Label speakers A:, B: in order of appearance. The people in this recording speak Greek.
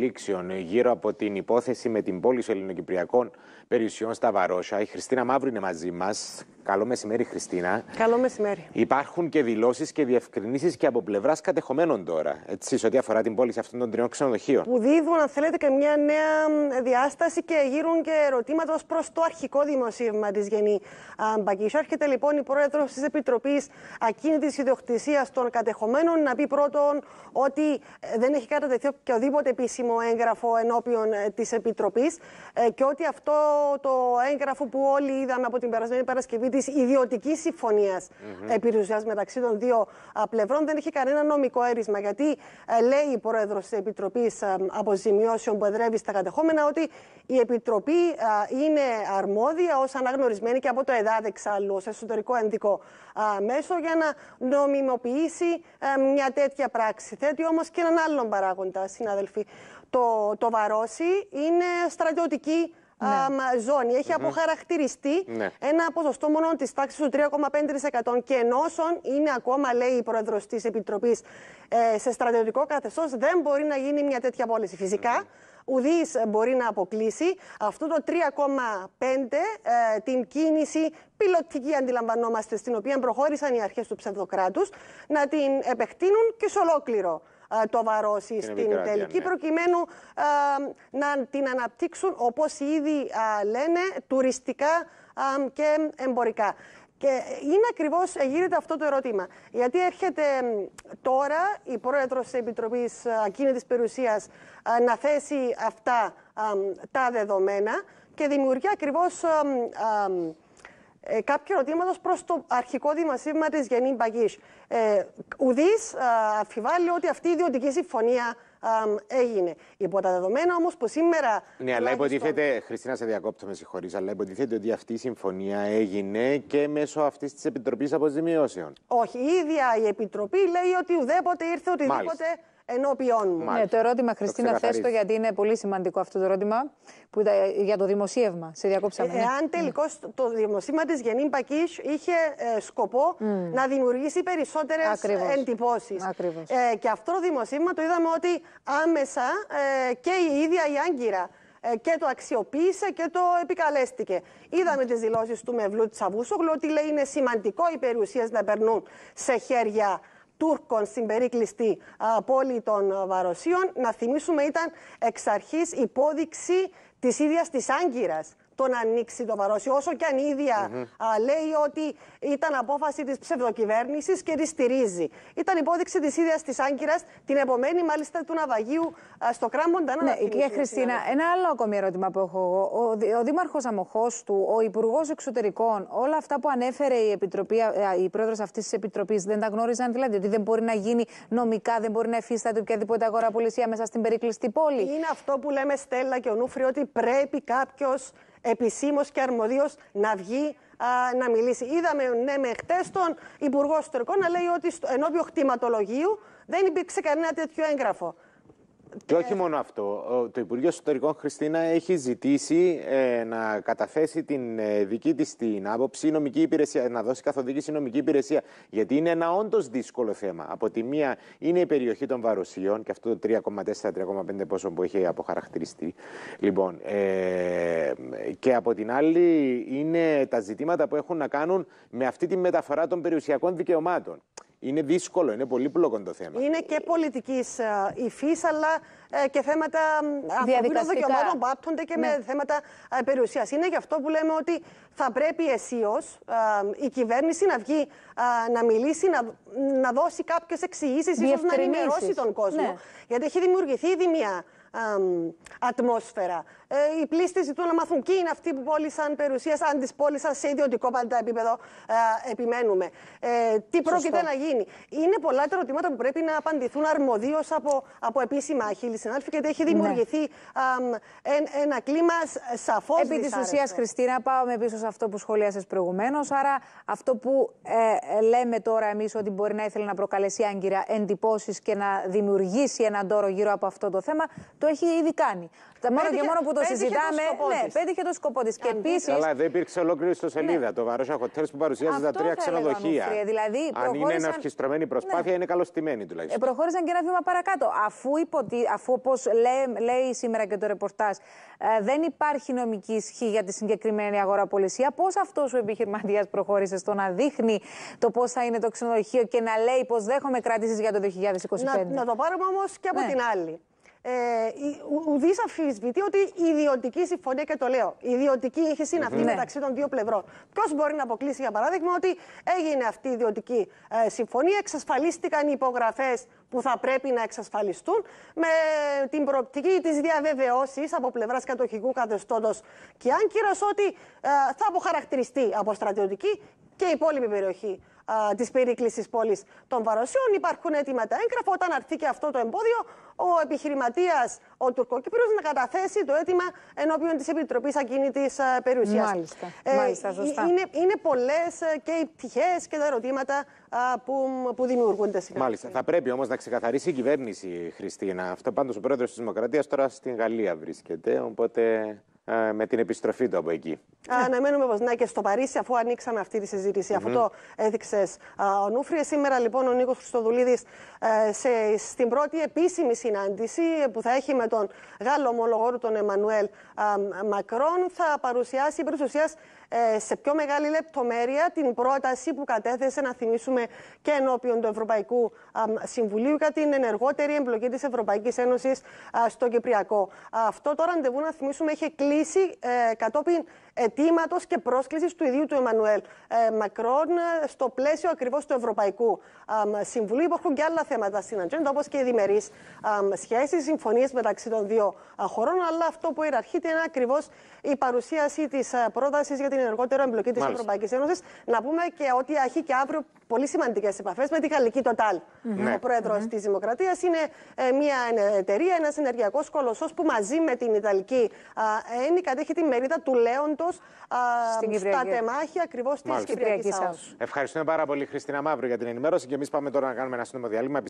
A: Λήξεων ε, γύρω από την υπόθεση με την πώληση ελληνοκυπριακών περιουσιών στα Βαρόσα. Η Χριστίνα Μαύρη είναι μαζί μας. Καλό μεσημέρι, Χριστίνα.
B: Καλό μεσημέρι.
A: Υπάρχουν και δηλώσεις και διευκρινήσεις και από πλευράς κατεχομένων τώρα, έτσι, σε ό,τι αφορά την πώληση αυτών των τριών ξενοδοχείων. Που
B: δίδουν, αν θέλετε, και μια νέα διάσταση και γύρουν και ερωτήματα ως προς το αρχικό δημοσίευμα της Γενή Μπακίσου. Έρχεται λοιπόν η πρόεδρος της Επιτροπής Ακίνητης Ιδιοκτησίας των Κατεχομένων να πει πρώτον ότι ε, δεν έχει κατατεθεί οποιοδήποτε επίσημο επίσημο έγγραφο ενώπιον ε, της Επιτροπής. Ε, και ότι αυτό το έγγραφο που όλοι είδαν από την περασμένη Παρασκευή της ιδιωτικής συμφωνίας mm ε, μεταξύ των δύο πλευρών δεν είχε κανένα νομικό έρισμα. Γιατί λέει η πρόεδρος της Επιτροπής Αποζημιώσεων που εδρεύει στα κατεχόμενα ότι η Επιτροπή είναι αρμόδια ως αναγνωρισμένη και από το ΕΔΑΔ εξάλλου, ως εσωτερικό ενδικό μέσο για να νομιμοποιήσει μια τέτοια πράξη. Θέτει όμως και έναν άλλον παράγοντα, συναδελφοί το, το Βαρόσι είναι στρατιωτική ναι. ζώνη. αποχαρακτηριστεί ναι. ένα ποσοστό μόνο της τάξης του 3,5% και ενώ είναι ακόμα, λέει η πρόεδρος της Επιτροπής, ε, σε στρατιωτικό καθεστώς, δεν μπορεί να γίνει μια τέτοια πώληση. Φυσικά, ουδή μπορεί να αποκλείσει αυτό το 3,5% ε, την κίνηση πιλωτική, αντιλαμβανόμαστε, στην οποία προχώρησαν οι αρχές του ψευδοκράτους, να την επεκτείνουν και σε ολόκληρο ε, το βαρώσει στην τελική, ναι. προκειμένου ε, να την αναπτύξουν, όπως ήδη ε, λένε, τουριστικά και εμπορικά. Και είναι ακριβώς γίνεται αυτό το ερώτημα. Γιατί έρχεται τώρα η πρόεδρος της Επιτροπής Ακίνητης Περιουσίας να θέσει αυτά τα δεδομένα και δημιουργεί ακριβώς ε, κάποια ερωτήματος προς το αρχικό δημοσίευμα τη Γενή Μπαγκή. Ε, Ουδής ε, ότι αυτή η ιδιωτική συμφωνία έγινε. Υπό τα δεδομένα όμως που σήμερα.
A: Ναι, αλλά υποτίθεται. Χριστίνα, σε διακόπτω, με συγχωρείς, αλλά υποτίθεται ότι αυτή η συμφωνία έγινε και μέσω αυτής της Επιτροπής Αποζημιώσεων.
B: Όχι, η ίδια η Επιτροπή λέει ότι ουδέποτε ήρθε οτιδήποτε ενώπιόν μου. Ναι, το ερώτημα, Χριστίνα, το
A: γιατί
C: είναι πολύ σημαντικό αυτό το ερώτημα που για το δημοσίευμα. Σε διακόψαμε. Ε, ναι. Εάν mm. τελικώς
B: το δημοσίευμα της Γενή Πακής είχε ε, σκοπό mm. να δημιουργήσει περισσότερες ε, εντυπώσεις. Ε, και αυτό το δημοσίευμα το είδαμε ότι άμεσα ε, και η ίδια η Άγκυρα και το αξιοποίησε και το επικαλέστηκε. Είδαμε τις δηλώσεις του Μευλού Τσαβούσογλου ότι λέει είναι σημαντικό οι περιουσίες να περνούν σε χέρια Τούρκων στην περίκλειστη πόλη των Βαροσίων, να θυμίσουμε ήταν εξ αρχής υπόδειξη της ίδιας της Άγκυρας το να ανοίξει το Παρόσι. Όσο και αν η ιδια λέει ότι ήταν απόφαση της ψευδοκυβέρνησης και τη στηρίζει. Ήταν υπόδειξη της ίδιας της Άγκυρας, την επομένη μάλιστα του ναυαγίου α, στο Κράμοντα.
C: Ναι, κυρία Χριστίνα, ένα άλλο ακόμη ερώτημα που έχω εγώ. Ο, ο Δήμαρχος Αμοχώ του, ο Υπουργός Εξωτερικών, όλα αυτά που ανέφερε η, Επιτροπή, η πρόεδρος αυτής της Επιτροπής δεν τα γνώριζαν δηλαδή, ότι δεν μπορεί να γίνει νομικά, δεν μπορεί να εφίσταται οποιαδήποτε πολισία μέσα στην περικλειστή πόλη. Είναι
B: αυτό που λέμε, Στέλλα και ο Νούφρι, ότι πρέπει κάποιος επισήμως και αρμοδίως να βγει να μιλήσει. Είδαμε, ναι, με χτες τον Υπουργό Ιστορικών να λέει ότι ενώπιον δεν υπήρξε κανένα τέτοιο έγγραφο.
A: Και όχι μόνο αυτό. Το Υπουργείο Εσωτερικών, Χριστίνα, έχει ζητήσει ε, να καταθέσει την ε, δική της την άποψη νομική υπηρεσία, να δώσει καθοδήγηση νομική υπηρεσία. Γιατί είναι ένα όντως δύσκολο θέμα. Από τη μία είναι η περιοχή των Βαροσιών και αυτό το 3,4-3,5 πόσο που έχει αποχαρακτηριστεί. Λοιπόν, ε, και από την άλλη είναι τα ζητήματα που έχουν να κάνουν με αυτή τη μεταφορά των περιουσιακών δικαιωμάτων είναι δύσκολο, είναι πολύπλοκο το θέμα.
B: Είναι και πολιτικής ε, υφής, αλλά ε, και θέματα ανθρωπίνων δικαιωμάτων που και με ναι. θέματα ε, περιουσίας. Είναι γι' αυτό που λέμε ότι θα πρέπει αισίως η κυβέρνηση να βγει να μιλήσει, να, να δώσει κάποιες εξηγήσεις, ίσως να ενημερώσει τον κόσμο. Ναι. Γιατί έχει δημιουργηθεί ήδη μια ατμόσφαιρα. Ε, οι πλήστε ζητούν να μάθουν ποιοι είναι αυτοί που πώλησαν περιουσία, αν τις πώλησαν σε ιδιωτικό πάντα επίπεδο. Ε, επιμένουμε. Ε, τι πρόκειται να γίνει. Είναι πολλά τα ερωτήματα που πρέπει να απαντηθούν αρμοδίως από, από επίσημα χείλη συνάδελφοι, γιατί έχει ναι. δημιουργηθεί ένα κλίμα σαφώς Επί της ουσίας, Χριστίνα, πάμε πίσω σε
C: αυτό που σχολίασες προηγουμένως. Άρα, αυτό που ε, ε, λέμε τώρα εμείς ότι μπορεί να ήθελε να προκαλέσει άγκυρα εντυπώσεις και να δημιουργήσει έναν τόρο γύρω από αυτό το θέμα, το έχει ήδη κάνει. Μόνο πέτυχε, και μόνο που το συζητάμε. Το ναι, πέτυχε το σκοπό της. Και επίση. Αλλά
A: δεν υπήρξε ολόκληρη στο Ναι. Το Βαρόσα Hotels που παρουσιάζει τα τρία ξενοδοχεία. δηλαδή, προχώρησαν... Αν είναι εναρχιστρωμένη ναι. προσπάθεια, ναι. είναι καλωστημένη τουλάχιστον. Ε,
C: προχώρησαν και ένα βήμα παρακάτω. Αφού, υποτι... αφού όπως λέει, λέει σήμερα και το ρεπορτάζ, ε, δεν υπάρχει νομική ισχύ για τη συγκεκριμένη αγοραπολισία, πώς αυτός ο επιχειρηματίας προχώρησε στο να δείχνει το πώς θα είναι το ξενοδοχείο και να λέει πως
B: δέχομαι κρατήσεις για το 2025. Να, το πάρουμε όμως και από ναι. την άλλη ε, ουδής αμφισβητεί ότι η ιδιωτική συμφωνία, και το λέω, η ιδιωτική είχε σύναυτη ναι. μεταξύ των δύο πλευρών. Ποιος μπορεί να αποκλείσει, για παράδειγμα, ότι έγινε αυτή η ιδιωτική ε, συμφωνία, εξασφαλίστηκαν οι υπογραφές που θα πρέπει να εξασφαλιστούν με την προοπτική της διαβεβαιώσης από πλευράς κατοχικού καθεστώτος. Και αν ότι ε, θα αποχαρακτηριστεί από στρατιωτική και η υπόλοιπη περιοχή τη περίκληση πόλης των Βαροσιών. Υπάρχουν έτοιμα τα έγγραφα. Όταν αρθεί και αυτό το εμπόδιο, ο επιχειρηματίας, ο Τουρκοκύπριος, να καταθέσει το αίτημα ενώπιον της Επιτροπής Ακίνητης Περιουσίας. Μάλιστα. Ε, Μάλιστα Είναι, είναι πολλές ε, και οι πτυχές και τα ερωτήματα που, που δημιουργούνται
A: σήμερα. Μάλιστα. Θα πρέπει όμως να ξεκαθαρίσει η κυβέρνηση, Χριστίνα. Αυτό πάντως ο πρόεδρος της Δημοκρατίας τώρα στην Γαλλία βρίσκεται. Οπότε ε, με την επιστροφή του από εκεί.
B: Αναμένουμε πω να και στο Παρίσι, αφού ανοίξαμε αυτή τη συζήτηση, Αυτό -hmm. έδειξε ο Νούφρι. Σήμερα λοιπόν ο Νίκος Χρυστοδουλίδη ε, στην πρώτη επίσημη συνάντηση ε, που θα έχει με τον Γάλλο ομολογό τον Εμμανουέλ Μακρόν, θα παρουσιάσει επί ε, σε πιο μεγάλη λεπτομέρεια την πρόταση που κατέθεσε να θυμίσουμε και ενώπιον του Ευρωπαϊκού Συμβουλίου για την ενεργότερη εμπλοκή της Ευρωπαϊκής Ένωσης στο Κυπριακό. Αυτό το ραντεβού, να θυμίσουμε, έχει κλείσει ε, κατόπιν αιτήματος και πρόσκλησης του ιδίου του Εμμανουέλ ε, Μακρόν ε, στο πλαίσιο ακριβώς του Ευρωπαϊκού ε, Συμβουλίου. Υπάρχουν και άλλα θέματα στην ατζέντα, όπως και οι διμερείς σχέσεις, συμφωνίες μεταξύ των δύο χωρών. Αλλά αυτό που ιεραρχείται είναι ακριβώς η παρουσίαση της πρότασης για την ενεργότερη εμπλοκή της Ευρωπαϊκής Ένωσης. Να πούμε και ότι αρχή και αύριο πολύ σημαντικές επαφές με τη Γαλλική Total. Ναι. Ο πρόεδρος mm-hmm. της Δημοκρατίας είναι ε, μια ε, εταιρεία, ένας ενεργειακός κολοσσός που μαζί με την Ιταλική Ένη κατέχει τη μερίδα του Λέοντος στα τεμάχια ακριβώς της Κυπριακή
A: Ευχαριστούμε πάρα πολύ, Χριστίνα Μαύρη για την ενημέρωση. Και εμείς πάμε τώρα να κάνουμε ένα σύντομο διαλύμα.